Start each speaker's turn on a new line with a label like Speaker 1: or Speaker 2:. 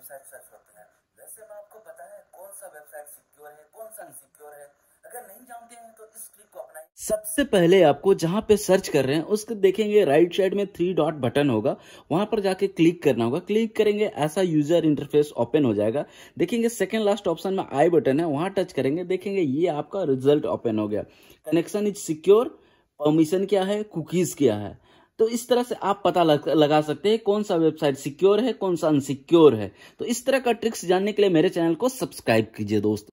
Speaker 1: website search करते हैं वैसे मैं आपको बताया कौन सा वेबसाइट सिक्योर है कौन सा सिक्योर है अगर नहीं जानते हैं तो इस ट्रिक को अपनाएं
Speaker 2: सबसे पहले आपको जहां पे सर्च कर रहे हैं उसको देखेंगे राइट साइड में थ्री डॉट बटन होगा वहां पर जाके क्लिक करना होगा क्लिक करेंगे ऐसा यूजर इंटरफेस ओपन हो जाएगा देखेंगे सेकंड लास्ट ऑप्शन में आई बटन है वहां टच करेंगे देखेंगे ये आपका रिजल्ट ओपन हो गया कनेक्शन इज सिक्योर परमिशन क्या है कुकीज क्या है तो इस तरह से आप पता लगा सकते हैं कौन सा वेबसाइट सिक्योर है कौन सा अनसिक्योर है तो इस तरह का ट्रिक्स जानने के लिए मेरे चैनल को सब्सक्राइब कीजिए दोस्तों